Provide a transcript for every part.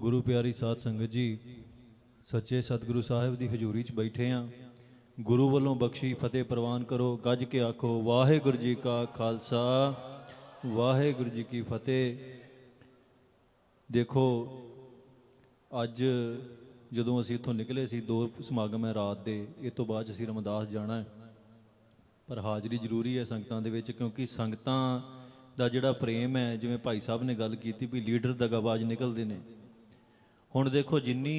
ਗੁਰੂ ਪਿਆਰੀ ਸਾਧ ਸੰਗਤ ਜੀ ਸੱਚੇ ਸਤਿਗੁਰੂ ਸਾਹਿਬ ਦੀ ਹਜ਼ੂਰੀ 'ਚ ਬੈਠੇ ਆਂ ਗੁਰੂ ਵੱਲੋਂ ਬਖਸ਼ੀ ਫਤਿਹ ਪ੍ਰਵਾਨ ਕਰੋ ਗੱਜ ਕੇ ਆਖੋ ਵਾਹਿਗੁਰੂ ਜੀ ਕਾ ਖਾਲਸਾ ਵਾਹਿਗੁਰੂ ਜੀ ਕੀ ਫਤਿਹ ਦੇਖੋ ਅੱਜ ਜਦੋਂ ਅਸੀਂ ਇੱਥੋਂ ਨਿਕਲੇ ਸੀ ਦੋ ਸਮਾਗਮ ਹੈ ਰਾਤ ਦੇ ਇਹ ਤੋਂ ਬਾਅਦ ਅਸੀਂ ਰਮਦਾਸ ਜਾਣਾ ਹੈ ਪਰ ਹਾਜ਼ਰੀ ਜ਼ਰੂਰੀ ਹੈ ਸੰਗਤਾਂ ਦੇ ਵਿੱਚ ਕਿਉਂਕਿ ਸੰਗਤਾਂ ਦਾ ਜਿਹੜਾ ਪ੍ਰੇਮ ਹੈ ਜਿਵੇਂ ਭਾਈ ਸਾਹਿਬ ਨੇ ਗੱਲ ਕੀਤੀ ਵੀ ਲੀਡਰ ਦਾ ਗਵਾਜ ਨਿਕਲਦੇ ਨੇ ਹੁਣ ਦੇਖੋ ਜਿੰਨੀ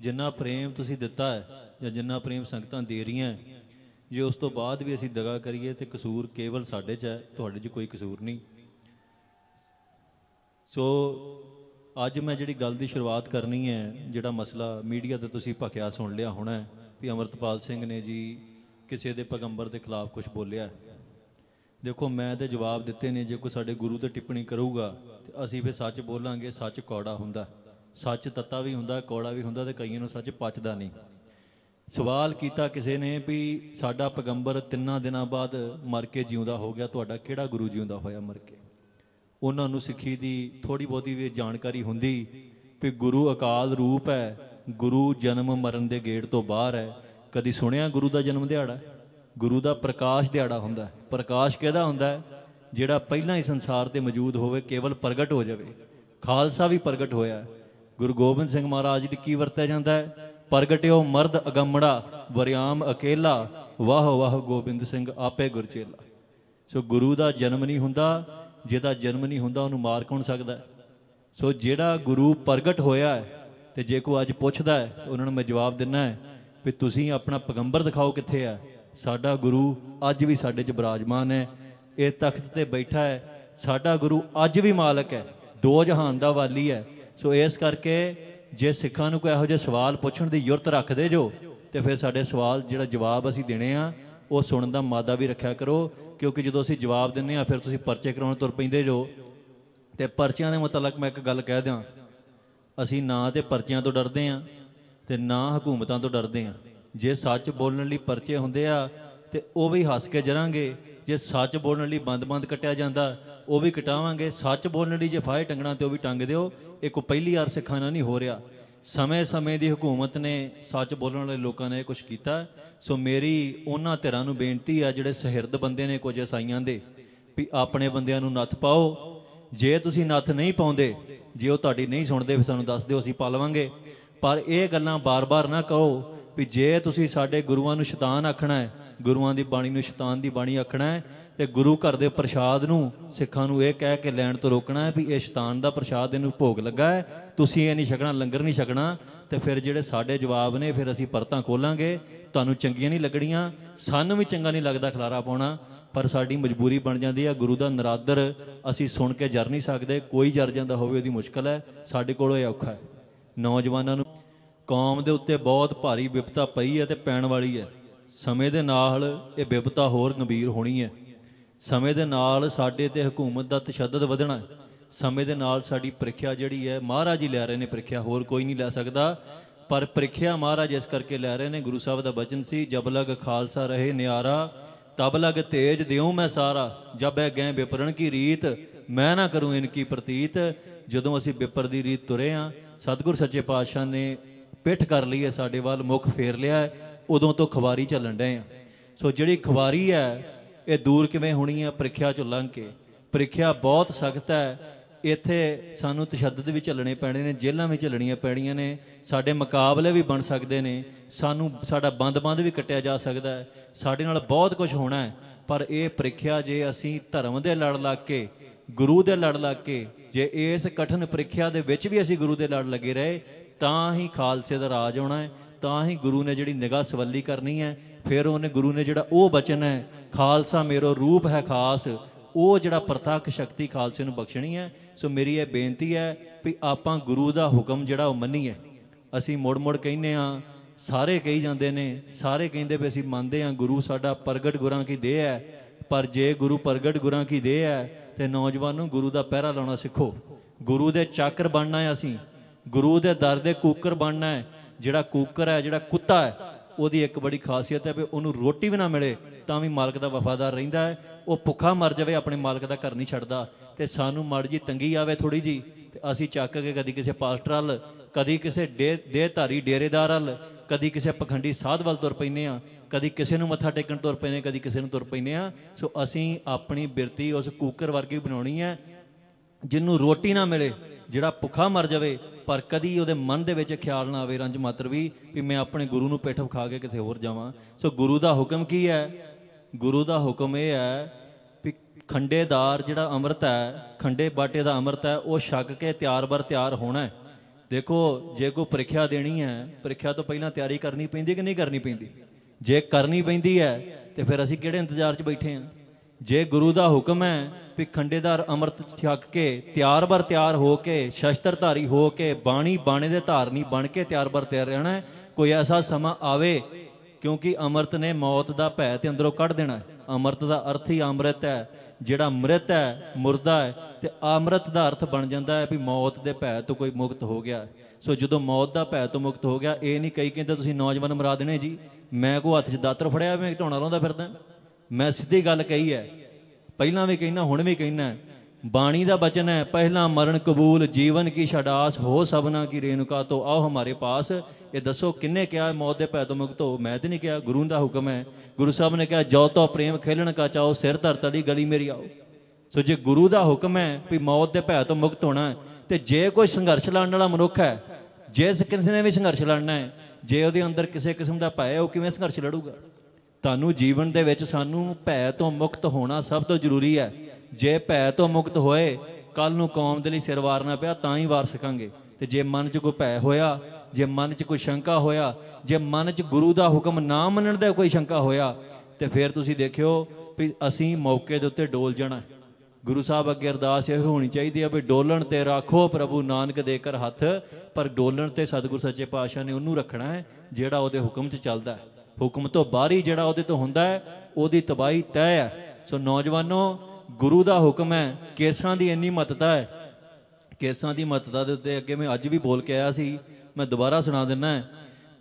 ਜਿੰਨਾ ਪ੍ਰੇਮ ਤੁਸੀਂ ਦਿੱਤਾ ਹੈ ਜਾਂ ਜਿੰਨਾ ਪ੍ਰੇਮ ਸੰਗਤਾਂ ਦੇ ਰਹੀਆਂ ਜੇ ਉਸ ਤੋਂ ਬਾਅਦ ਵੀ ਅਸੀਂ ਦਗਾ ਕਰੀਏ ਤੇ ਕਸੂਰ ਕੇਵਲ ਸਾਡੇ 'ਚ ਹੈ ਤੁਹਾਡੇ 'ਚ ਕੋਈ ਕਸੂਰ ਨਹੀਂ ਸੋ ਅੱਜ ਮੈਂ ਜਿਹੜੀ ਗੱਲ ਦੀ ਸ਼ੁਰੂਆਤ ਕਰਨੀ ਹੈ ਜਿਹੜਾ ਮਸਲਾ ਮੀਡੀਆ ਤੇ ਤੁਸੀਂ ਭਖਿਆ ਸੁਣ ਲਿਆ ਹੋਣਾ ਵੀ ਅਮਰਤਪਾਲ ਸਿੰਘ ਨੇ ਜੀ ਕਿਸੇ ਦੇ ਪੈਗੰਬਰ ਦੇ ਖਿਲਾਫ ਕੁਝ ਬੋਲਿਆ ਦੇਖੋ ਮੈਂ ਤੇ ਜਵਾਬ ਦਿੱਤੇ ਨੇ ਜੇ ਕੋਈ ਸਾਡੇ ਗੁਰੂ ਤੇ ਟਿੱਪਣੀ ਕਰੂਗਾ ਤੇ ਅਸੀਂ ਫੇ ਸੱਚ ਬੋਲਾਂਗੇ ਸੱਚ ਕੌੜਾ ਹੁੰਦਾ ਸੱਚ ਤੱਤਾ ਵੀ ਹੁੰਦਾ ਕੋੜਾ ਵੀ ਹੁੰਦਾ ਤੇ ਕਈਆਂ ਨੂੰ ਸੱਚ ਪਚਦਾ ਨਹੀਂ ਸਵਾਲ ਕੀਤਾ ਕਿਸੇ ਨੇ ਵੀ ਸਾਡਾ ਪੈਗੰਬਰ ਤਿੰਨਾਂ ਦਿਨਾਂ ਬਾਅਦ ਮਰ ਕੇ ਜਿਉਂਦਾ ਹੋ ਗਿਆ ਤੁਹਾਡਾ ਕਿਹੜਾ ਗੁਰੂ ਜਿਉਂਦਾ ਹੋਇਆ ਮਰ ਕੇ ਉਹਨਾਂ ਨੂੰ ਸਿੱਖੀ ਦੀ ਥੋੜੀ ਬਹੁਤੀ ਵੀ ਜਾਣਕਾਰੀ ਹੁੰਦੀ ਵੀ ਗੁਰੂ ਅਕਾਲ ਰੂਪ ਹੈ ਗੁਰੂ ਜਨਮ ਮਰਨ ਦੇ ਗੇਟ ਤੋਂ ਬਾਹਰ ਹੈ ਕਦੀ ਸੁਣਿਆ ਗੁਰੂ ਦਾ ਜਨਮ ਦਿਹਾੜਾ ਗੁਰੂ ਦਾ ਪ੍ਰਕਾਸ਼ ਦਿਹਾੜਾ ਹੁੰਦਾ ਪ੍ਰਕਾਸ਼ ਕਿਹਦਾ ਹੁੰਦਾ ਜਿਹੜਾ ਪਹਿਲਾਂ ਹੀ ਸੰਸਾਰ ਤੇ ਮੌਜੂਦ ਹੋਵੇ ਕੇਵਲ ਪ੍ਰਗਟ ਹੋ ਜਾਵੇ ਖਾਲਸਾ ਵੀ ਪ੍ਰਗਟ ਹੋਇਆ ਗੁਰੂ ਗੋਬਿੰਦ ਸਿੰਘ ਮਹਾਰਾਜ ਦੀ ਕੀ ਵਰਤਿਆ ਜਾਂਦਾ ਹੈ ਪ੍ਰਗਟਿਓ ਮਰਦ ਅਗੰਮੜਾ ਵਰਿਆਮ ਅਕੇਲਾ ਵਾਹ ਵਾਹ ਗੋਬਿੰਦ ਸਿੰਘ ਆਪੇ ਗੁਰ ਚੇਲਾ ਸੋ ਗੁਰੂ ਦਾ ਜਨਮ ਨਹੀਂ ਹੁੰਦਾ ਜਿਹਦਾ ਜਨਮ ਨਹੀਂ ਹੁੰਦਾ ਉਹਨੂੰ ਮਾਰ ਕੌਣ ਸਕਦਾ ਸੋ ਜਿਹੜਾ ਗੁਰੂ ਪ੍ਰਗਟ ਹੋਇਆ ਹੈ ਤੇ ਜੇ ਕੋ ਅੱਜ ਪੁੱਛਦਾ ਹੈ ਤਾਂ ਉਹਨਾਂ ਨੂੰ ਮੈਂ ਜਵਾਬ ਦਿੰਨਾ ਹੈ ਵੀ ਤੁਸੀਂ ਆਪਣਾ ਪਗੰਬਰ ਦਿਖਾਓ ਕਿੱਥੇ ਆ ਸਾਡਾ ਗੁਰੂ ਅੱਜ ਵੀ ਸਾਡੇ 'ਚ ਬਰਾਜਮਾਨ ਹੈ ਇਹ ਤਖਤ ਤੇ ਬੈਠਾ ਹੈ ਸਾਡਾ ਗੁਰੂ ਅੱਜ ਵੀ ਮਾਲਕ ਹੈ ਦੋ ਜਹਾਨ ਦਾ ਵਾਲੀ ਹੈ ਸੋ ਇਸ ਕਰਕੇ ਜੇ ਸਿੱਖਾਂ ਨੂੰ ਕੋਈ ਇਹੋ ਜਿਹੇ ਸਵਾਲ ਪੁੱਛਣ ਦੀ ਯੁਰਤ ਰੱਖਦੇ ਜੋ ਤੇ ਫਿਰ ਸਾਡੇ ਸਵਾਲ ਜਿਹੜਾ ਜਵਾਬ ਅਸੀਂ ਦੇਣੇ ਆ ਉਹ ਸੁਣਨ ਦਾ ਮਾਦਾ ਵੀ ਰੱਖਿਆ ਕਰੋ ਕਿਉਂਕਿ ਜਦੋਂ ਅਸੀਂ ਜਵਾਬ ਦਿੰਨੇ ਆ ਫਿਰ ਤੁਸੀਂ ਪਰਚੇ ਕਰਾਉਣ ਤੁਰ ਪੈਂਦੇ ਜੋ ਤੇ ਪਰਚਿਆਂ ਦੇ ਮੁਤਲਕ ਮੈਂ ਇੱਕ ਗੱਲ ਕਹਿ ਦਿਆਂ ਅਸੀਂ ਨਾ ਤੇ ਪਰਚਿਆਂ ਤੋਂ ਡਰਦੇ ਆ ਤੇ ਨਾ ਹਕੂਮਤਾਂ ਤੋਂ ਡਰਦੇ ਆ ਜੇ ਸੱਚ ਬੋਲਣ ਲਈ ਪਰਚੇ ਹੁੰਦੇ ਆ ਤੇ ਉਹ ਵੀ ਹੱਸ ਕੇ ਜਰਾਂਗੇ ਜੇ ਸੱਚ ਬੋਲਣ ਲਈ ਬੰਦ-ਬੰਦ ਕੱਟਿਆ ਜਾਂਦਾ ਉਹ ਵੀ ਕਟਾਵਾਂਗੇ ਸੱਚ ਬੋਲਣ ਦੀ ਜੇ ਫਾਇ ਟੰਗਣਾ ਤੇ ਉਹ ਵੀ ਟੰਗ ਦਿਓ ਇਹ ਕੋ ਪਹਿਲੀ ਵਾਰ ਸਿੱਖਾਂ ਨਾਲ ਨਹੀਂ ਹੋ ਰਿਹਾ ਸਮੇਂ-ਸਮੇਂ ਦੀ ਹਕੂਮਤ ਨੇ ਸੱਚ ਬੋਲਣ ਵਾਲੇ ਲੋਕਾਂ ਨੇ ਕੁਝ ਕੀਤਾ ਸੋ ਮੇਰੀ ਉਹਨਾਂ ਧਿਰਾਂ ਨੂੰ ਬੇਨਤੀ ਆ ਜਿਹੜੇ ਸਹਿਰਦ ਬੰਦੇ ਨੇ ਕੁਝ ਇਸਾਈਆਂ ਦੇ ਵੀ ਆਪਣੇ ਬੰਦਿਆਂ ਨੂੰ ਨੱਥ ਪਾਓ ਜੇ ਤੁਸੀਂ ਨੱਥ ਨਹੀਂ ਪਾਉਂਦੇ ਜੇ ਉਹ ਤੁਹਾਡੀ ਨਹੀਂ ਸੁਣਦੇ ਫਿਰ ਸਾਨੂੰ ਦੱਸ ਦਿਓ ਅਸੀਂ ਪਾ ਲਵਾਂਗੇ ਪਰ ਇਹ ਗੱਲਾਂ ਬਾਰ-ਬਾਰ ਨਾ ਕਹੋ ਵੀ ਜੇ ਤੁਸੀਂ ਸਾਡੇ ਗੁਰੂਆਂ ਨੂੰ ਸ਼ੈਤਾਨ ਆਖਣਾ ਹੈ ਗੁਰੂਆਂ ਦੀ ਬਾਣੀ ਨੂੰ ਸ਼ੈਤਾਨ ਦੀ ਬਾਣੀ ਆਖਣਾ ਹੈ ਤੇ ਗੁਰੂ ਘਰ ਦੇ ਪ੍ਰਸ਼ਾਦ ਨੂੰ ਸਿੱਖਾਂ ਨੂੰ ਇਹ ਕਹਿ ਕੇ ਲੈਣ ਤੋਂ ਰੋਕਣਾ ਹੈ ਵੀ ਇਹ ਸ਼ੈਤਾਨ ਦਾ ਪ੍ਰਸ਼ਾਦ ਇਹਨੂੰ ਭੋਗ ਲੱਗਾ ਹੈ ਤੁਸੀਂ ਇਹ ਨਹੀਂ ਛਕਣਾ ਲੰਗਰ ਨਹੀਂ ਛਕਣਾ ਤੇ ਫਿਰ ਜਿਹੜੇ ਸਾਡੇ ਜਵਾਬ ਨੇ ਫਿਰ ਅਸੀਂ ਪਰਤਾਂ ਖੋਲਾਂਗੇ ਤੁਹਾਨੂੰ ਚੰਗੀਆਂ ਨਹੀਂ ਲੱਗਣੀਆਂ ਸਾਨੂੰ ਵੀ ਚੰਗਾ ਨਹੀਂ ਲੱਗਦਾ ਖਲਾਰਾ ਪਾਉਣਾ ਪਰ ਸਾਡੀ ਮਜਬੂਰੀ ਬਣ ਜਾਂਦੀ ਹੈ ਗੁਰੂ ਦਾ ਨਰਾਦਰ ਅਸੀਂ ਸੁਣ ਕੇ ਜਰ ਨਹੀਂ ਸਕਦੇ ਕੋਈ ਜਰ ਜਾਂਦਾ ਹੋਵੇ ਉਹਦੀ ਮੁਸ਼ਕਲ ਹੈ ਸਾਡੇ ਕੋਲ ਇਹ ਔਖਾ ਹੈ ਨੌਜਵਾਨਾਂ ਨੂੰ ਕੌਮ ਦੇ ਉੱਤੇ ਬਹੁਤ ਭਾਰੀ ਵਿਪਤਾ ਪਈ ਹੈ ਤੇ ਪੈਣ ਵਾਲੀ ਹੈ ਸਮੇਂ ਦੇ ਨਾਲ ਇਹ ਵਿਵਤਾ ਹੋਰ ਗੰਭੀਰ ਹੋਣੀ ਹੈ ਸਮੇਂ ਦੇ ਨਾਲ ਸਾਡੇ ਤੇ ਹਕੂਮਤ ਦਾ ਤਸ਼ੱਦਦ ਵਧਣਾ ਹੈ ਸਮੇਂ ਦੇ ਨਾਲ ਸਾਡੀ ਪ੍ਰੀਖਿਆ ਜਿਹੜੀ ਹੈ ਮਹਾਰਾਜ ਹੀ ਲੈ ਰਹੇ ਨੇ ਪ੍ਰੀਖਿਆ ਹੋਰ ਕੋਈ ਨਹੀਂ ਲੈ ਸਕਦਾ ਪਰ ਪ੍ਰੀਖਿਆ ਮਹਾਰਾਜ ਇਸ ਕਰਕੇ ਲੈ ਰਹੇ ਨੇ ਗੁਰੂ ਸਾਹਿਬ ਦਾ ਬਚਨ ਸੀ ਜਬ ਲਗ ਖਾਲਸਾ ਰਹੇ ਨਿਆਰਾ ਤਬ ਲਗ ਤੇਜ ਦਿਉ ਮੈਂ ਸਾਰਾ ਜਬ ਇਹ ਗਏ ਵਿਪਰਣ ਕੀ ਰੀਤ ਮੈਂ ਨਾ ਕਰੂੰ ਇਨਕੀ ਪ੍ਰਤੀਤ ਜਦੋਂ ਅਸੀਂ ਵਿਪਰ ਦੀ ਰੀਤ ਤੁਰੇ ਆ ਸਤਿਗੁਰ ਸੱਚੇ ਪਾਤਸ਼ਾਹ ਨੇ ਪਿੱਠ ਕਰ ਲਈ ਹੈ ਸਾਡੇ ਵੱਲ ਮੁਖ ਫੇਰ ਲਿਆ ਹੈ ਉਦੋਂ ਤੋਂ ਖਵਾਰੀ ਚੱਲਣ ਡਏ ਆ ਸੋ ਜਿਹੜੀ ਖਵਾਰੀ ਹੈ ਇਹ ਦੂਰ ਕਿਵੇਂ ਹੋਣੀ ਹੈ ਪ੍ਰੀਖਿਆ ਚੋਂ ਲੰਘ ਕੇ ਪ੍ਰੀਖਿਆ ਬਹੁਤ ਸਖਤ ਹੈ ਇੱਥੇ ਸਾਨੂੰ ਤਸ਼ੱਦਦ ਵੀ ਚੱਲਣੇ ਪੈਣੇ ਨੇ ਜੇਲ੍ਹਾਂ ਵੀ ਚੱਲਣੀਆਂ ਪੈਣੀਆਂ ਨੇ ਸਾਡੇ ਮੁਕਾਬਲੇ ਵੀ ਬਣ ਸਕਦੇ ਨੇ ਸਾਨੂੰ ਸਾਡਾ ਬੰਦ-ਬੰਦ ਵੀ ਕੱਟਿਆ ਜਾ ਸਕਦਾ ਹੈ ਸਾਡੇ ਨਾਲ ਬਹੁਤ ਕੁਝ ਹੋਣਾ ਹੈ ਪਰ ਇਹ ਪ੍ਰੀਖਿਆ ਜੇ ਅਸੀਂ ਧਰਮ ਦੇ ਲੜ ਲੱਗ ਕੇ ਗੁਰੂ ਦੇ ਲੜ ਲੱਗ ਕੇ ਜੇ ਇਸ ਕਠਨ ਪ੍ਰੀਖਿਆ ਦੇ ਵਿੱਚ ਵੀ ਅਸੀਂ ਗੁਰੂ ਦੇ ਲੜ ਲੱਗੇ ਰਹੇ ਤਾਂ ਹੀ ਖਾਲਸੇ ਦਾ ਰਾਜ ਆਉਣਾ ਹੈ ਤਾਂ ਹੀ ਗੁਰੂ ਨੇ ਜਿਹੜੀ ਨਿਗਾਹ ਸਵੱਲੀ ਕਰਨੀ ਹੈ ਫਿਰ ਉਹਨੇ ਗੁਰੂ ਨੇ ਜਿਹੜਾ ਉਹ ਬਚਨ ਹੈ ਖਾਲਸਾ ਮੇਰੋ ਰੂਪ ਹੈ ਖਾਸ ਉਹ ਜਿਹੜਾ ਪ੍ਰਤੱਖ ਸ਼ਕਤੀ ਖਾਲਸੇ ਨੂੰ ਬਖਸ਼ਣੀ ਹੈ ਸੋ ਮੇਰੀ ਇਹ ਬੇਨਤੀ ਹੈ ਵੀ ਆਪਾਂ ਗੁਰੂ ਦਾ ਹੁਕਮ ਜਿਹੜਾ ਉਹ ਮੰਨੀਏ ਅਸੀਂ ਮੁੜ-ਮੁੜ ਕਹਿੰਨੇ ਆ ਸਾਰੇ ਕਹੀ ਜਾਂਦੇ ਨੇ ਸਾਰੇ ਕਹਿੰਦੇ ਵੀ ਅਸੀਂ ਮੰਨਦੇ ਆ ਗੁਰੂ ਸਾਡਾ ਪ੍ਰਗਟ ਗੁਰਾਂ ਕੀ ਦੇਹ ਹੈ ਪਰ ਜੇ ਗੁਰੂ ਪ੍ਰਗਟ ਗੁਰਾਂ ਕੀ ਦੇਹ ਹੈ ਤੇ ਨੌਜਵਾਨ ਨੂੰ ਗੁਰੂ ਦਾ ਪਹਿਰਾ ਲਾਉਣਾ ਸਿੱਖੋ ਗੁਰੂ ਦੇ ਚਾਕਰ ਬਣਨਾ ਹੈ ਅਸੀਂ ਗੁਰੂ ਦੇ ਦਰ ਦੇ ਕੂਕਰ ਬਣਨਾ ਹੈ ਜਿਹੜਾ ਕੂਕਰ ਹੈ ਜਿਹੜਾ ਕੁੱਤਾ ਹੈ ਉਹਦੀ ਇੱਕ ਬੜੀ ਖਾਸੀਅਤ ਹੈ ਵੀ ਉਹਨੂੰ ਰੋਟੀ ਵੀ ਨਾ ਮਿਲੇ ਤਾਂ ਵੀ ਮਾਲਕ ਦਾ ਵਫਾਦਾਰ ਰਹਿੰਦਾ ਹੈ ਉਹ ਭੁੱਖਾ ਮਰ ਜਾਵੇ ਆਪਣੇ ਮਾਲਕ ਦਾ ਘਰ ਨਹੀਂ ਛੱਡਦਾ ਤੇ ਸਾਨੂੰ ਮੜ ਜੀ ਤੰਗੀ ਆਵੇ ਥੋੜੀ ਜੀ ਤੇ ਅਸੀਂ ਚੱਕ ਕੇ ਕਦੀ ਕਿਸੇ ਪਾਸਟਰ ਵੱਲ ਕਦੀ ਕਿਸੇ ਦੇਹਧਾਰੀ ਡੇਰੇਦਾਰ ਵੱਲ ਕਦੀ ਕਿਸੇ ਪਖੰਡੀ ਸਾਧ ਵੱਲ ਤੁਰ ਪੈਨੇ ਆ ਕਦੀ ਕਿਸੇ ਨੂੰ ਮੱਥਾ ਟੇਕਣ ਤੁਰ ਪੈਨੇ ਕਦੀ ਕਿਸੇ ਨੂੰ ਤੁਰ ਪੈਨੇ ਆ ਸੋ ਅਸੀਂ ਆਪਣੀ ਬਿਰਤੀ ਉਸ ਕੂਕਰ ਵਰਗੀ ਬਣਾਉਣੀ ਹੈ ਜਿੰਨੂੰ ਰੋਟੀ ਨਾ ਮਿਲੇ ਜਿਹੜਾ ਭੁੱਖਾ ਮਰ ਜਾਵੇ ਪਰ ਕਦੀ ਉਹਦੇ ਮਨ ਦੇ ਵਿੱਚ ਖਿਆਲ ਨਾ ਆਵੇ ਰੰਜ ਮਾਤਰ ਵੀ ਵੀ ਮੈਂ ਆਪਣੇ ਗੁਰੂ ਨੂੰ ਪੇਠ ਖਾ ਕੇ ਕਿਸੇ ਹੋਰ ਜਾਵਾਂ ਸੋ ਗੁਰੂ ਦਾ ਹੁਕਮ ਕੀ ਹੈ ਗੁਰੂ ਦਾ ਹੁਕਮ ਇਹ ਹੈ ਵੀ ਖੰਡੇਦਾਰ ਜਿਹੜਾ ਅੰਮ੍ਰਿਤ ਹੈ ਖੰਡੇ ਬਾਟੇ ਦਾ ਅੰਮ੍ਰਿਤ ਹੈ ਉਹ ਛੱਕ ਕੇ ਤਿਆਰ ਬਰ ਤਿਆਰ ਹੋਣਾ ਹੈ ਦੇਖੋ ਜੇ ਕੋਈ ਪ੍ਰੀਖਿਆ ਦੇਣੀ ਹੈ ਪ੍ਰੀਖਿਆ ਤੋਂ ਪਹਿਲਾਂ ਤਿਆਰੀ ਕਰਨੀ ਪੈਂਦੀ ਕਿ ਨਹੀਂ ਕਰਨੀ ਪੈਂਦੀ ਜੇ ਕਰਨੀ ਪੈਂਦੀ ਹੈ ਤੇ ਫਿਰ ਅਸੀਂ ਕਿਹੜੇ ਇੰਤਜ਼ਾਰ 'ਚ ਬੈਠੇ ਹਾਂ ਜੇ ਗੁਰੂ ਦਾ ਹੁਕਮ ਹੈ ਵੀ ਖੰਡੇਦਾਰ ਅਮਰਤ ਛੱਕ ਕੇ ਤਿਆਰ ਬਰ ਤਿਆਰ ਹੋ ਕੇ ਸ਼ਸਤਰਧਾਰੀ ਹੋ ਕੇ ਬਾਣੀ ਬਾਣੇ ਦੇ ਧਾਰਨੀ ਬਣ ਕੇ ਤਿਆਰ ਬਰ ਤਿਆਰ ਰਹਿਣਾ ਹੈ ਕੋਈ ਐਸਾ ਸਮਾਂ ਆਵੇ ਕਿਉਂਕਿ ਅਮਰਤ ਨੇ ਮੌਤ ਦਾ ਭੈ ਤੇ ਅੰਦਰੋਂ ਕੱਢ ਦੇਣਾ ਹੈ ਦਾ ਅਰਥ ਹੀ ਅੰਮ੍ਰਿਤ ਹੈ ਜਿਹੜਾ ਮ੍ਰਿਤ ਹੈ ਮੁਰਦਾ ਹੈ ਤੇ ਅੰਮ੍ਰਿਤ ਦਾ ਅਰਥ ਬਣ ਜਾਂਦਾ ਹੈ ਵੀ ਮੌਤ ਦੇ ਭੈ ਤੋਂ ਕੋਈ ਮੁਕਤ ਹੋ ਗਿਆ ਸੋ ਜਦੋਂ ਮੌਤ ਦਾ ਭੈ ਤੋਂ ਮੁਕਤ ਹੋ ਗਿਆ ਇਹ ਨਹੀਂ ਕਈ ਕਹਿੰਦੇ ਤੁਸੀਂ ਨੌਜਵਾਨ ਮਰਾ ਦੇਣੇ ਜੀ ਮੈਂ ਕੋ ਹੱਥ 'ਚ ਦਾਤਰ ਫੜਿਆ ਮੈਂ ਢੋਣਾ ਲਾਉਂਦਾ ਫਿਰਦਾ ਮੈਂ ਸਿੱਧੀ ਗੱਲ ਕਹੀ ਹੈ ਪਹਿਲਾਂ ਵੀ ਕਹਿਣਾ ਹੁਣ ਵੀ ਕਹਿਣਾ ਬਾਣੀ ਦਾ ਬਚਨ ਹੈ ਪਹਿਲਾ ਮਰਨ ਕਬੂਲ ਜੀਵਨ ਕੀ ਛਡਾਸ ਹੋ ਸਭਨਾ ਕੀ ਰੇਨੁਕਾ ਤੋ ਆਓ ਹਮਾਰੇ ਪਾਸ ਇਹ ਦੱਸੋ ਕਿੰਨੇ ਕਿਹਾ ਮੌਤ ਦੇ ਭੈ ਤੋਂ ਮੁਕਤ ਹੋ ਮੈਂ ਤੇ ਨਹੀਂ ਕਿਹਾ ਗੁਰੂ ਦਾ ਹੁਕਮ ਹੈ ਗੁਰੂ ਸਾਹਿਬ ਨੇ ਕਿਹਾ ਜੋ ਤੋ ਪ੍ਰੇਮ ਖੇਲਣ ਕਾ ਚਾਓ ਸਿਰ ਧਰ ਤੜੀ ਗਲੀ ਮੇਰੀ ਆਓ ਸੋ ਜੇ ਗੁਰੂ ਦਾ ਹੁਕਮ ਹੈ ਵੀ ਮੌਤ ਦੇ ਭੈ ਤੋਂ ਮੁਕਤ ਹੋਣਾ ਤੇ ਜੇ ਕੋਈ ਸੰਘਰਸ਼ ਲੜਨ ਵਾਲਾ ਮਨੁੱਖ ਹੈ ਜੇ ਕਿਸੇ ਨੇ ਵੀ ਸੰਘਰਸ਼ ਲੜਨਾ ਹੈ ਜੇ ਉਹਦੇ ਅੰਦਰ ਕਿਸੇ ਕਿਸਮ ਦਾ ਭੈ ਹੈ ਉਹ ਕਿਵੇਂ ਸੰਘਰਸ਼ ਲੜੂਗਾ ਤੁਹਾਨੂੰ ਜੀਵਨ ਦੇ ਵਿੱਚ ਸਾਨੂੰ ਭੈ ਤੋਂ ਮੁਕਤ ਹੋਣਾ ਸਭ ਤੋਂ ਜ਼ਰੂਰੀ ਹੈ ਜੇ ਭੈ ਤੋਂ ਮੁਕਤ ਹੋਏ ਕੱਲ ਨੂੰ ਕੌਮ ਦੇ ਲਈ ਸਿਰ ਵਾਰਨਾ ਪਿਆ ਤਾਂ ਹੀ ਵਾਰ ਸਕਾਂਗੇ ਤੇ ਜੇ ਮਨ 'ਚ ਕੋਈ ਭੈ ਹੋਇਆ ਜੇ ਮਨ 'ਚ ਕੋਈ ਸ਼ੰਕਾ ਹੋਇਆ ਜੇ ਮਨ 'ਚ ਗੁਰੂ ਦਾ ਹੁਕਮ ਨਾ ਮੰਨਣ ਦਾ ਕੋਈ ਸ਼ੰਕਾ ਹੋਇਆ ਤੇ ਫਿਰ ਤੁਸੀਂ ਦੇਖਿਓ ਵੀ ਅਸੀਂ ਮੌਕੇ ਦੇ ਉੱਤੇ ਡੋਲ ਜਾਣਾ ਗੁਰੂ ਸਾਹਿਬ ਅੱਗੇ ਅਰਦਾਸ ਇਹ ਹੋਣੀ ਚਾਹੀਦੀ ਹੈ ਵੀ ਡੋਲਣ ਤੇ ਰੱਖੋ ਪ੍ਰਭੂ ਨਾਨਕ ਦੇ ਕਰ ਹੱਥ ਪਰ ਡੋਲਣ ਤੇ ਸਤਿਗੁਰ ਸੱਚੇ ਪਾਤਸ਼ਾਹ ਨੇ ਉਹਨੂੰ ਰੱਖਣਾ ਹੈ ਜਿਹੜਾ ਉਹਦੇ ਹੁਕਮ 'ਚ ਚੱਲਦਾ ਹੈ ਹੁਕਮ ਤੋਂ ਬਾਹਰੀ ਜਿਹੜਾ ਉਹਦੇ ਤੋਂ ਹੁੰਦਾ ਹੈ ਉਹਦੀ ਤਬਾਈ ਤੈ ਹੈ ਸੋ ਨੌਜਵਾਨੋ ਗੁਰੂ ਦਾ ਹੁਕਮ ਹੈ ਕੇਸਾਂ ਦੀ ਇੰਨੀ ਮਤਤਾ ਹੈ ਕੇਸਾਂ ਦੀ ਮਤਤਾ ਦੇ ਉੱਤੇ ਅੱਗੇ ਮੈਂ ਅੱਜ ਵੀ ਬੋਲ ਕੇ ਆਇਆ ਸੀ ਮੈਂ ਦੁਬਾਰਾ ਸੁਣਾ ਦਿੰਦਾ ਹੈ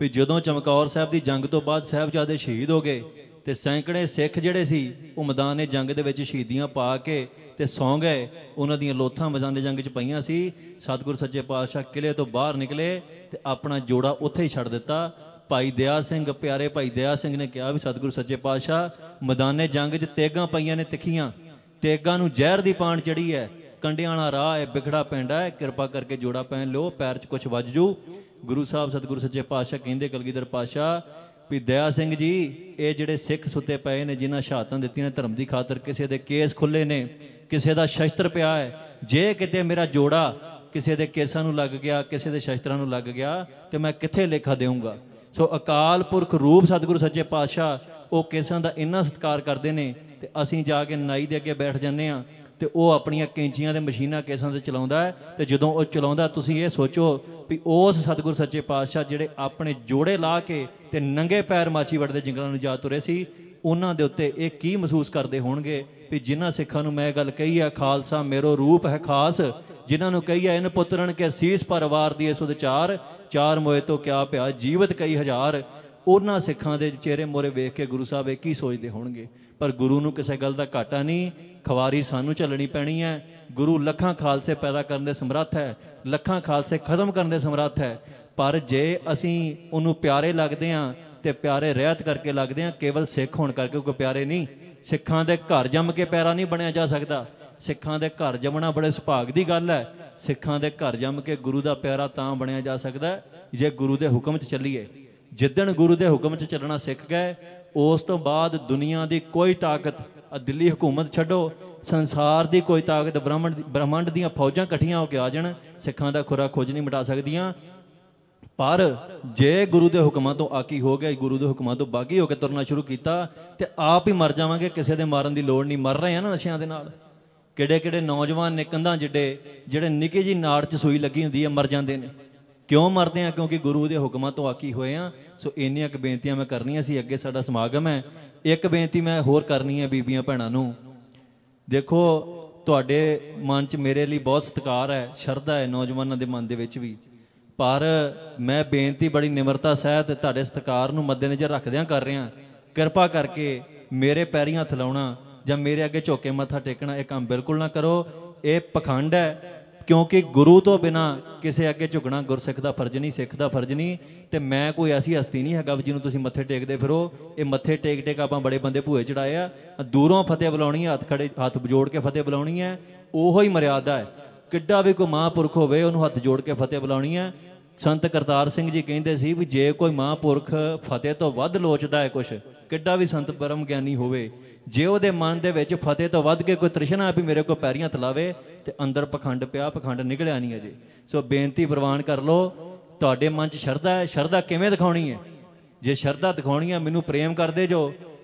ਵੀ ਜਦੋਂ ਚਮਕੌਰ ਸਾਹਿਬ ਦੀ ਜੰਗ ਤੋਂ ਬਾਅਦ ਸਾਹਿਬਜ਼ਾਦੇ ਸ਼ਹੀਦ ਹੋ ਗਏ ਤੇ ਸੈਂਕੜੇ ਸਿੱਖ ਜਿਹੜੇ ਸੀ ਉਹ ਮੈਦਾਨੇ ਜੰਗ ਦੇ ਵਿੱਚ ਸ਼ਹੀਦੀਆਂ ਪਾ ਕੇ ਤੇ ਸੌਂ ਗਏ ਉਹਨਾਂ ਦੀਆਂ ਲੋਥਾਂ ਮੈਦਾਨੇ ਜੰਗ 'ਚ ਪਈਆਂ ਸੀ ਸਤਗੁਰ ਸੱਚੇ ਪਾਤਸ਼ਾਹ ਕਿਲੇ ਤੋਂ ਬਾਹਰ ਨਿਕਲੇ ਤੇ ਆਪਣਾ ਜੋੜਾ ਉੱਥੇ ਹੀ ਛੱਡ ਦਿੱਤਾ ਭਾਈ ਦਇਆ ਸਿੰਘ ਪਿਆਰੇ ਭਾਈ ਦਇਆ ਸਿੰਘ ਨੇ ਕਿਹਾ ਵੀ ਸਤਿਗੁਰੂ ਸੱਚੇ ਪਾਤਸ਼ਾਹ ਮੈਦਾਨੇ ਜੰਗ 'ਚ ਤੇਗਾਂ ਪਈਆਂ ਨੇ ਤਿੱਖੀਆਂ ਤੇਗਾਂ ਨੂੰ ਜ਼ਹਿਰ ਦੀ ਪਾਣ ਚੜੀ ਹੈ ਕੰਡਿਆਣਾ ਰਾਹ ਹੈ ਵਿਖੜਾ ਪੈਂਦਾ ਹੈ ਕਿਰਪਾ ਕਰਕੇ ਜੋੜਾ ਪਹਿਨ ਲੋ ਪੈਰ 'ਚ ਕੁਝ ਵੱਜ ਜੂ ਗੁਰੂ ਸਾਹਿਬ ਸਤਿਗੁਰੂ ਸੱਚੇ ਪਾਤਸ਼ਾਹ ਕਹਿੰਦੇ ਕਲਗੀਧਰ ਪਾਤਸ਼ਾਹ ਵੀ ਦਇਆ ਸਿੰਘ ਜੀ ਇਹ ਜਿਹੜੇ ਸਿੱਖ ਸੁੱਤੇ ਪਏ ਨੇ ਜਿਨ੍ਹਾਂ ਸ਼ਹਾਦਤਾਂ ਦਿੱਤੀਆਂ ਨੇ ਧਰਮ ਦੀ ਖਾਤਰ ਕਿਸੇ ਦੇ ਕੇਸ ਖੁੱਲੇ ਨੇ ਕਿਸੇ ਦਾ ਸ਼ਸਤਰ ਪਿਆ ਹੈ ਜੇ ਕਿਤੇ ਮੇਰਾ ਜੋੜਾ ਕਿਸੇ ਦੇ ਕੇਸਾਂ ਨੂੰ ਲੱਗ ਗਿਆ ਕਿਸੇ ਦੇ ਸ਼ਸਤਰਾਂ ਨੂੰ ਲੱਗ ਗਿਆ ਤੇ ਮੈਂ ਕਿੱਥੇ ਲੇਖਾ ਦੇਵਾਂਗਾ ਸੋ ਅਕਾਲ ਪੁਰਖ ਰੂਪ ਸਤਿਗੁਰੂ ਸੱਚੇ ਪਾਤਸ਼ਾਹ ਉਹ ਕਿਸਾਂ ਦਾ ਇੰਨਾ ਸਤਿਕਾਰ ਕਰਦੇ ਨੇ ਤੇ ਅਸੀਂ ਜਾ ਕੇ ਨਾਈ ਦੇ ਅੱਗੇ ਬੈਠ ਜੰਨੇ ਆ ਤੇ ਉਹ ਆਪਣੀਆਂ ਕੈਂਚੀਆਂ ਦੇ ਮਸ਼ੀਨਾਂ ਕਿਸਾਂ ਦੇ ਚਲਾਉਂਦਾ ਹੈ ਤੇ ਜਦੋਂ ਉਹ ਚਲਾਉਂਦਾ ਤੁਸੀਂ ਇਹ ਸੋਚੋ ਵੀ ਉਸ ਸਤਿਗੁਰ ਸੱਚੇ ਪਾਤਸ਼ਾਹ ਜਿਹੜੇ ਆਪਣੇ ਜੋੜੇ ਲਾ ਕੇ ਤੇ ਨੰਗੇ ਪੈਰ ਮਾਛੀ ਦੇ ਜੰਗਲਾਂ ਨੂੰ ਜਾ ਤੁਰੇ ਸੀ ਉਹਨਾਂ ਦੇ ਉੱਤੇ ਇਹ ਕੀ ਮਹਿਸੂਸ ਕਰਦੇ ਹੋਣਗੇ ਵੀ ਜਿਨ੍ਹਾਂ ਸਿੱਖਾਂ ਨੂੰ ਮੈਂ ਗੱਲ ਕਹੀ ਆ ਖਾਲਸਾ ਮੇਰੋ ਰੂਪ ਹੈ ਖਾਸ ਜਿਨ੍ਹਾਂ ਨੂੰ ਕਹੀ ਆ ਇਹਨ ਪੁੱਤਰਨ ਕੇ ਸੀਸ ਪਰਵਾਰ ਦੀ ਇਸ ਉਦਚਾਰ ਚਾਰ ਮੋਏ ਤੋਂ ਕਿਆ ਪਿਆ ਜੀਵਤ ਕਈ ਹਜ਼ਾਰ ਉਹਨਾਂ ਸਿੱਖਾਂ ਦੇ ਚਿਹਰੇ ਮੋਰੇ ਵੇਖ ਕੇ ਗੁਰੂ ਸਾਹਿਬ ਇਹ ਕੀ ਸੋਚਦੇ ਹੋਣਗੇ ਪਰ ਗੁਰੂ ਨੂੰ ਕਿਸੇ ਗੱਲ ਦਾ ਘਾਟਾ ਨਹੀਂ ਖਵਾਰੀ ਸਾਨੂੰ ਚੱਲਣੀ ਪੈਣੀ ਹੈ ਗੁਰੂ ਲੱਖਾਂ ਖਾਲਸੇ ਪੈਦਾ ਕਰਨ ਦੇ ਸਮਰੱਥ ਹੈ ਲੱਖਾਂ ਖਾਲਸੇ ਖਤਮ ਕਰਨ ਦੇ ਸਮਰੱਥ ਹੈ ਪਰ ਜੇ ਅਸੀਂ ਉਹਨੂੰ ਪਿਆਰੇ ਲੱਗਦੇ ਆਂ ਤੇ ਪਿਆਰੇ ਰਹਿਤ ਕਰਕੇ ਲੱਗਦੇ ਆਂ ਕੇਵਲ ਸਿੱਖ ਹੋਣ ਕਰਕੇ ਕੋਈ ਪਿਆਰੇ ਨਹੀਂ ਸਿੱਖਾਂ ਦੇ ਘਰ ਜੰਮ ਕੇ ਪਿਆਰਾ ਨਹੀਂ ਬਣਿਆ ਜਾ ਸਕਦਾ ਸਿੱਖਾਂ ਦੇ ਘਰ ਜੰਮਣਾ ਬੜੇ ਸੁਭਾਗ ਦੀ ਗੱਲ ਹੈ ਸਿੱਖਾਂ ਦੇ ਘਰ ਜੰਮ ਕੇ ਗੁਰੂ ਦਾ ਪਿਆਰਾ ਤਾਂ ਬਣਿਆ ਜਾ ਸਕਦਾ ਜੇ ਗੁਰੂ ਦੇ ਹੁਕਮ 'ਚ ਚੱਲੀਏ ਜਿੱਦਣ ਗੁਰੂ ਦੇ ਹੁਕਮ 'ਚ ਚੱਲਣਾ ਸਿੱਖ ਗਏ ਉਸ ਤੋਂ ਬਾਅਦ ਦੁਨੀਆ ਦੀ ਕੋਈ ਤਾਕਤ ਆ ਦਿੱਲੀ ਹਕੂਮਤ ਛੱਡੋ ਸੰਸਾਰ ਦੀ ਕੋਈ ਤਾਕਤ ਬ੍ਰਹਮੰਡ ਬ੍ਰਹਮੰਡ ਦੀਆਂ ਫੌਜਾਂ ਇਕੱਠੀਆਂ ਹੋ ਕੇ ਆ ਜਾਣ ਸਿੱਖਾਂ ਦਾ ਖੁਰਾ ਖੋਜ ਨਹੀਂ ਮਿਟਾ ਸਕਦੀਆਂ ਪਰ ਜੇ ਗੁਰੂ ਦੇ ਹੁਕਮਾਂ ਤੋਂ ਆਕੀ ਹੋ ਗਏ ਗੁਰੂ ਦੇ ਹੁਕਮਾਂ ਤੋਂ ਬਾਗੀ ਹੋ ਕੇ ਤੁਰਨਾ ਸ਼ੁਰੂ ਕੀਤਾ ਤੇ ਆਪ ਹੀ ਮਰ ਜਾਵਾਂਗੇ ਕਿਸੇ ਦੇ ਮਾਰਨ ਦੀ ਲੋੜ ਨਹੀਂ ਮਰ ਰਹੇ ਆ ਨਾ ਨਸ਼ਿਆਂ ਦੇ ਨਾਲ ਕਿਹੜੇ ਕਿਹੜੇ ਨੌਜਵਾਨ ਨੇ ਕੰਧਾਂ ਜਿੱਡੇ ਜਿਹੜੇ ਨਿੱਕੇ ਜੀ ਨਾੜ 'ਚ ਸੂਈ ਲੱਗੀ ਹੁੰਦੀ ਹੈ ਮਰ ਜਾਂਦੇ ਨੇ ਕਿਉਂ ਮਰਦੇ ਆ ਕਿਉਂਕਿ ਗੁਰੂ ਦੇ ਹੁਕਮਾਂ ਤੋਂ ਆਕੀ ਹੋਏ ਆ ਸੋ ਇੰਨੀਆਂ ਕ ਬੇਨਤੀਆਂ ਮੈਂ ਕਰਨੀਆਂ ਸੀ ਅੱਗੇ ਸਾਡਾ ਸਮਾਗਮ ਹੈ ਇੱਕ ਬੇਨਤੀ ਮੈਂ ਹੋਰ ਕਰਨੀ ਹੈ ਬੀਬੀਆਂ ਭੈਣਾਂ ਨੂੰ ਦੇਖੋ ਤੁਹਾਡੇ ਮਨ 'ਚ ਮੇਰੇ ਲਈ ਬਹੁਤ ਸਤਿਕਾਰ ਹੈ ਸ਼ਰਧਾ ਹੈ ਨੌਜਵਾਨਾਂ ਦੇ ਮਨ ਦੇ ਵਿੱਚ ਵੀ ਪਰ ਮੈਂ ਬੇਨਤੀ ਬੜੀ ਨਿਮਰਤਾ ਸਹਿਤ ਤੁਹਾਡੇ ਸਤਿਕਾਰ ਨੂੰ ਮੱਦੇਨਜ਼ਰ ਰੱਖਦਿਆਂ ਕਰ ਰਿਹਾ ਕਿਰਪਾ ਕਰਕੇ ਮੇਰੇ ਪੈਰੀਂ ਹੱਥ ਲਾਉਣਾ ਜਾਂ ਮੇਰੇ ਅੱਗੇ ਝੁੱਕ ਕੇ ਮੱਥਾ ਟੇਕਣਾ ਇਹ ਕੰਮ ਬਿਲਕੁਲ ਨਾ ਕਰੋ ਇਹ ਪਖੰਡ ਹੈ ਕਿਉਂਕਿ ਗੁਰੂ ਤੋਂ ਬਿਨਾ ਕਿਸੇ ਅੱਗੇ ਝੁਕਣਾ ਗੁਰਸਿੱਖ ਦਾ ਫਰਜ਼ ਨਹੀਂ ਸਿੱਖ ਦਾ ਫਰਜ਼ ਨਹੀਂ ਤੇ ਮੈਂ ਕੋਈ ਐਸੀ ਹਸਤੀ ਨਹੀਂ ਹੈਗਾ ਜਿਹਨੂੰ ਤੁਸੀਂ ਮੱਥੇ ਟੇਕਦੇ ਫਿਰੋ ਇਹ ਮੱਥੇ ਟੇਕ ਟੇਕ ਆਪਾਂ ਬੜੇ ਬੰਦੇ ਭੂਏ ਚੜਾਏ ਆ ਦੂਰੋਂ ਫਤਿਹ ਬੁਲਾਉਣੀ ਹੱਥ ਖੜੇ ਹੱਥ ਜੋੜ ਕੇ ਫਤਿਹ ਬੁਲਾਉਣੀ ਹੈ ਉਹੋ ਹੀ ਮਰਿਆਦਾ ਹੈ ਕਿੱਡਾ ਵੀ ਕੋਈ ਮਹਾਪੁਰਖ ਹੋਵੇ ਉਹਨੂੰ ਹੱਥ ਜੋੜ ਕੇ ਫਤਿਹ ਬੁਲਾਉਣੀ ਹੈ ਸੰਤ ਕਰਤਾਰ ਸਿੰਘ ਜੀ ਕਹਿੰਦੇ ਸੀ ਵੀ ਜੇ ਕੋਈ ਮਹਾਂਪੁਰਖ ਫਤਿਹ ਤੋਂ ਵੱਧ ਲੋਚਦਾ ਹੈ ਕੁਛ ਕਿੱਡਾ ਵੀ ਸੰਤ ਪਰਮ ਗਿਆਨੀ ਹੋਵੇ ਜੇ ਉਹਦੇ ਮਨ ਦੇ ਵਿੱਚ ਫਤਿਹ ਤੋਂ ਵੱਧ ਕੇ ਕੋਈ ਤ੍ਰਿਸ਼ਨਾ ਵੀ ਮੇਰੇ ਕੋ ਪੈਰੀਆਂ ਤਲਾਵੇ ਤੇ ਅੰਦਰ ਪਖੰਡ ਪਿਆ ਪਖੰਡ ਨਿਕਲਿਆ ਨਹੀਂ ਅਜੇ ਸੋ ਬੇਨਤੀ ਪ੍ਰਵਾਨ ਕਰ ਲੋ ਤੁਹਾਡੇ ਮਨ 'ਚ ਸ਼ਰਧਾ ਹੈ ਸ਼ਰਧਾ ਕਿਵੇਂ ਦਿਖਾਉਣੀ ਹੈ ਜੇ ਸ਼ਰਧਾ ਦਿਖਾਉਣੀ ਹੈ ਮੈਨੂੰ ਪ੍ਰੇਮ ਕਰਦੇ ਜੋ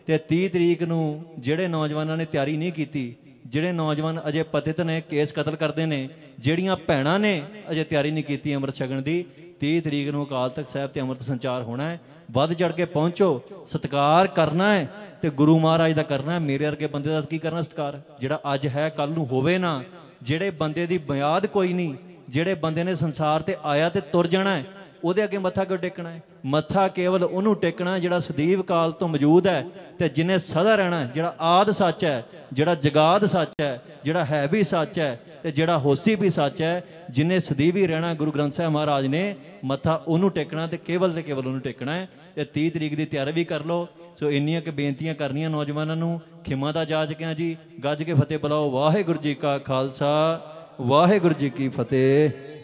ਤੇ 30 ਤਰੀਕ ਨੂੰ ਜਿਹੜੇ ਨੌਜਵਾਨਾਂ ਨੇ ਤਿਆਰੀ ਨਹੀਂ ਕੀਤੀ ਜਿਹੜੇ ਨੌਜਵਾਨ ਅਜੇ ਪਤਿਤ ਨੇ ਕੇਸ ਕਤਲ ਕਰਦੇ ਨੇ ਜਿਹੜੀਆਂ ਭੈਣਾਂ ਨੇ ਅਜੇ ਤਿਆਰੀ ਨਹੀਂ ਕੀਤੀ ਅੰਮ੍ਰਿਤ ਛਕਣ ਦੀ 30 ਤਰੀਕ ਨੂੰ ਅਕਾਲ ਤਖਤ ਸਾਹਿਬ ਤੇ ਅੰਮ੍ਰਿਤ ਸੰਚਾਰ ਹੋਣਾ ਹੈ ਵੱਧ ਚੜ ਕੇ ਪਹੁੰਚੋ ਸਤਕਾਰ ਕਰਨਾ ਹੈ ਤੇ ਗੁਰੂ ਮਹਾਰਾਜ ਦਾ ਕਰਨਾ ਹੈ ਮੇਰੇ ਵਰਗੇ ਬੰਦੇ ਦਾ ਕੀ ਕਰਨਾ ਸਤਕਾਰ ਜਿਹੜਾ ਅੱਜ ਹੈ ਕੱਲ ਨੂੰ ਹੋਵੇ ਨਾ ਜਿਹੜੇ ਬੰਦੇ ਦੀ ਬਿਆਦ ਕੋਈ ਨਹੀਂ ਜਿਹੜੇ ਬੰਦੇ ਨੇ ਸੰਸਾਰ ਤੇ ਆਇਆ ਤੇ ਤੁਰ ਜਾਣਾ ਹੈ ਉਹਦੇ ਅੱਗੇ ਮੱਥਾ ਕਿਉਂ ਟੇਕਣਾ ਹੈ ਮੱਥਾ ਕੇਵਲ ਉਹਨੂੰ ਟੇਕਣਾ ਜਿਹੜਾ ਸਦੀਵ ਕਾਲ ਤੋਂ ਮੌਜੂਦ ਹੈ ਤੇ ਜਿਨੇ ਸਦਾ ਰਹਿਣਾ ਜਿਹੜਾ ਆਦ ਸੱਚ ਹੈ ਜਿਹੜਾ ਜਗਾਦ ਸੱਚ ਹੈ ਜਿਹੜਾ ਹੈ ਵੀ ਸੱਚ ਹੈ ਤੇ ਜਿਹੜਾ ਹੋਸੀ ਵੀ ਸੱਚ ਹੈ ਜਿਨੇ ਸਦੀਵੀ ਰਹਿਣਾ ਗੁਰੂ ਗ੍ਰੰਥ ਸਾਹਿਬ ਮਹਾਰਾਜ ਨੇ ਮੱਥਾ ਉਹਨੂੰ ਟੇਕਣਾ ਤੇ ਕੇਵਲ ਤੇ ਕੇਵਲ ਉਹਨੂੰ ਟੇਕਣਾ ਹੈ ਤੇ 30 ਤਰੀਕ ਦੀ ਤਿਆਰੀ ਵੀ ਕਰ ਲਓ ਸੋ ਇੰਨੀਆਂ ਕਿ ਬੇਨਤੀਆਂ ਕਰਨੀਆਂ ਨੌਜਵਾਨਾਂ ਨੂੰ ਖਿਮਾ ਦਾ ਜਾਚਕਿਆਂ ਜੀ ਗੱਜ ਕੇ ਫਤਿਹ ਬੁਲਾਓ ਵਾਹਿਗੁਰੂ ਜੀ ਕਾ ਖਾਲਸਾ ਵਾਹਿਗੁਰੂ ਜੀ ਕੀ ਫਤਿਹ